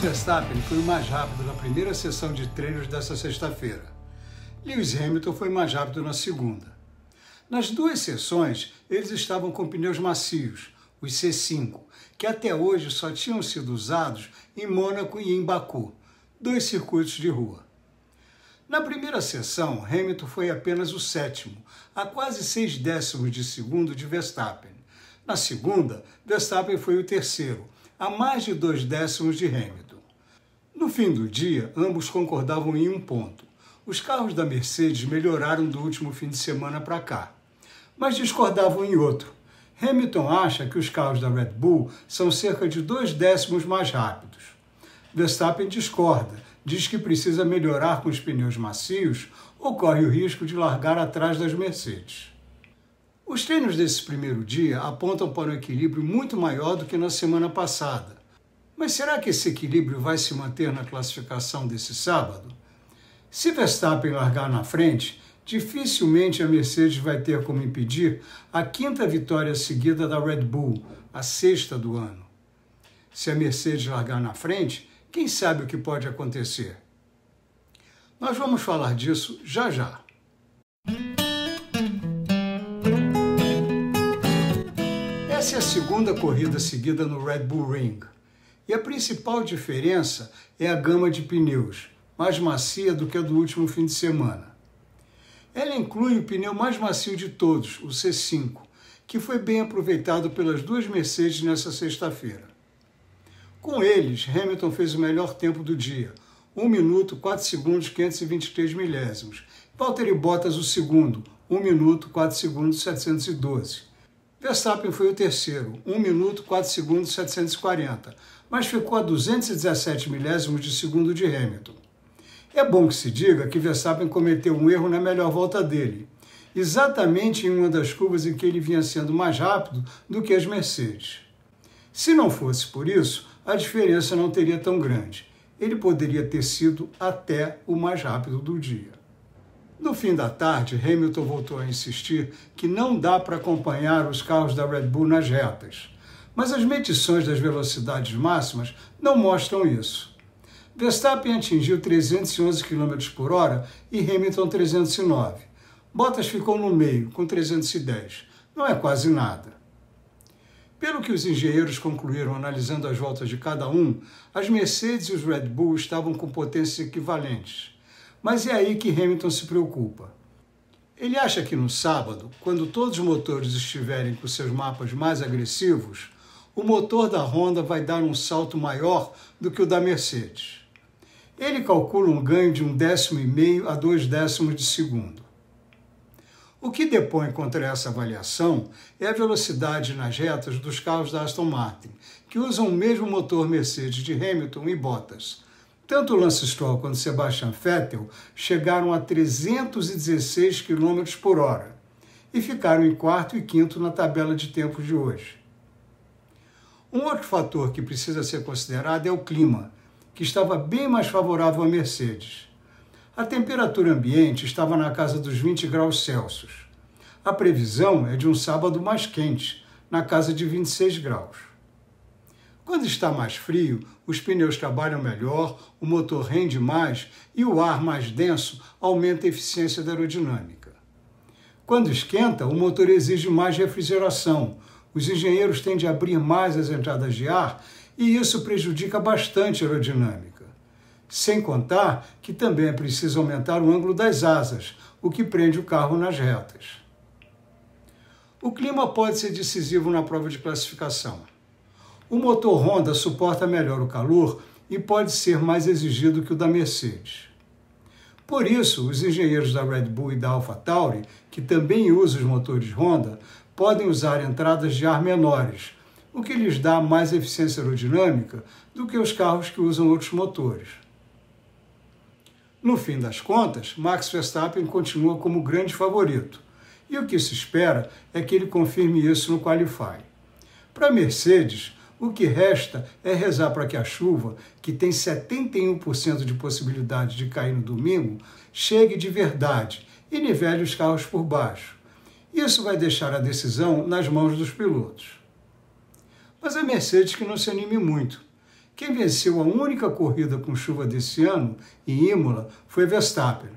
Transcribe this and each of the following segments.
Max Verstappen foi o mais rápido na primeira sessão de treinos dessa sexta-feira. Lewis Hamilton foi mais rápido na segunda. Nas duas sessões, eles estavam com pneus macios, os C5, que até hoje só tinham sido usados em Mônaco e em Baku, dois circuitos de rua. Na primeira sessão, Hamilton foi apenas o sétimo, a quase seis décimos de segundo de Verstappen. Na segunda, Verstappen foi o terceiro, a mais de dois décimos de Hamilton. No fim do dia, ambos concordavam em um ponto. Os carros da Mercedes melhoraram do último fim de semana para cá, mas discordavam em outro. Hamilton acha que os carros da Red Bull são cerca de dois décimos mais rápidos. Verstappen discorda, diz que precisa melhorar com os pneus macios ou corre o risco de largar atrás das Mercedes. Os treinos desse primeiro dia apontam para um equilíbrio muito maior do que na semana passada, mas será que esse equilíbrio vai se manter na classificação desse sábado? Se Verstappen largar na frente, dificilmente a Mercedes vai ter como impedir a quinta vitória seguida da Red Bull, a sexta do ano. Se a Mercedes largar na frente, quem sabe o que pode acontecer? Nós vamos falar disso já já. Essa é a segunda corrida seguida no Red Bull Ring. E a principal diferença é a gama de pneus, mais macia do que a do último fim de semana. Ela inclui o pneu mais macio de todos, o C5, que foi bem aproveitado pelas duas Mercedes nesta sexta-feira. Com eles, Hamilton fez o melhor tempo do dia, 1 minuto 4 segundos 523 milésimos. Valtteri Bottas o segundo, 1 minuto 4 segundos 712. Verstappen foi o terceiro, 1 minuto 4 segundos 740 mas ficou a 217 milésimos de segundo de Hamilton. É bom que se diga que Verstappen cometeu um erro na melhor volta dele, exatamente em uma das curvas em que ele vinha sendo mais rápido do que as Mercedes. Se não fosse por isso, a diferença não teria tão grande. Ele poderia ter sido até o mais rápido do dia. No fim da tarde, Hamilton voltou a insistir que não dá para acompanhar os carros da Red Bull nas retas mas as medições das velocidades máximas não mostram isso. Verstappen atingiu 311 km por hora e Hamilton 309. Bottas ficou no meio, com 310. Não é quase nada. Pelo que os engenheiros concluíram analisando as voltas de cada um, as Mercedes e os Red Bull estavam com potências equivalentes. Mas é aí que Hamilton se preocupa. Ele acha que no sábado, quando todos os motores estiverem com seus mapas mais agressivos, o motor da Honda vai dar um salto maior do que o da Mercedes. Ele calcula um ganho de um décimo e meio a dois décimos de segundo. O que depõe contra essa avaliação é a velocidade nas retas dos carros da Aston Martin, que usam o mesmo motor Mercedes de Hamilton e Bottas. Tanto Lance Stroll quanto Sebastian Vettel chegaram a 316 km por hora e ficaram em quarto e quinto na tabela de tempos de hoje. Um outro fator que precisa ser considerado é o clima, que estava bem mais favorável à Mercedes. A temperatura ambiente estava na casa dos 20 graus Celsius. A previsão é de um sábado mais quente, na casa de 26 graus. Quando está mais frio, os pneus trabalham melhor, o motor rende mais e o ar mais denso aumenta a eficiência da aerodinâmica. Quando esquenta, o motor exige mais refrigeração, os engenheiros tendem a abrir mais as entradas de ar e isso prejudica bastante a aerodinâmica. Sem contar que também é preciso aumentar o ângulo das asas, o que prende o carro nas retas. O clima pode ser decisivo na prova de classificação. O motor Honda suporta melhor o calor e pode ser mais exigido que o da Mercedes. Por isso, os engenheiros da Red Bull e da AlphaTauri, que também usam os motores Honda, podem usar entradas de ar menores, o que lhes dá mais eficiência aerodinâmica do que os carros que usam outros motores. No fim das contas, Max Verstappen continua como grande favorito, e o que se espera é que ele confirme isso no Qualify. Para Mercedes, o que resta é rezar para que a chuva, que tem 71% de possibilidade de cair no domingo, chegue de verdade e nivele os carros por baixo. Isso vai deixar a decisão nas mãos dos pilotos. Mas a Mercedes que não se anime muito. Quem venceu a única corrida com chuva desse ano, em Imola, foi Verstappen.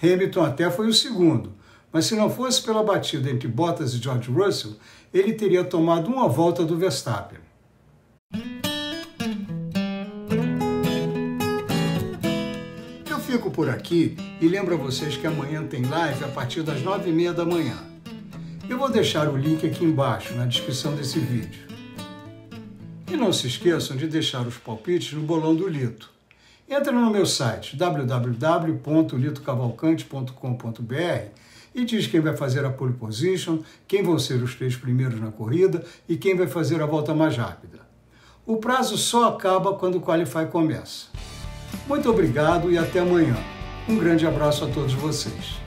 Hamilton até foi o segundo, mas se não fosse pela batida entre Bottas e George Russell, ele teria tomado uma volta do Verstappen. Eu fico por aqui e lembro a vocês que amanhã tem live a partir das nove e meia da manhã. Eu vou deixar o link aqui embaixo na descrição desse vídeo. E não se esqueçam de deixar os palpites no bolão do Lito. Entre no meu site www.litocavalcante.com.br e diz quem vai fazer a pole position, quem vão ser os três primeiros na corrida e quem vai fazer a volta mais rápida. O prazo só acaba quando o Qualify começa. Muito obrigado e até amanhã. Um grande abraço a todos vocês.